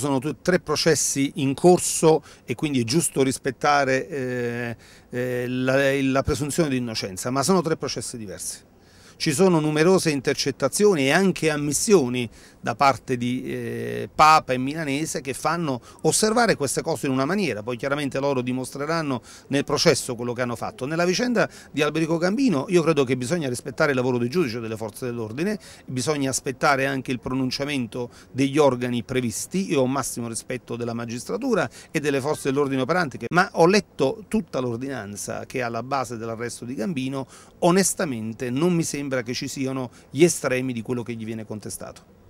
Sono tre processi in corso e quindi è giusto rispettare eh, eh, la, la presunzione di innocenza, ma sono tre processi diversi. Ci sono numerose intercettazioni e anche ammissioni da parte di eh, Papa e Milanese che fanno osservare queste cose in una maniera, poi chiaramente loro dimostreranno nel processo quello che hanno fatto. Nella vicenda di Alberico Gambino io credo che bisogna rispettare il lavoro del giudice delle forze dell'ordine, bisogna aspettare anche il pronunciamento degli organi previsti, io ho massimo rispetto della magistratura e delle forze dell'ordine operanti, ma ho letto tutta l'ordinanza che è alla base dell'arresto di Gambino, onestamente non mi sembra sembra che ci siano gli estremi di quello che gli viene contestato.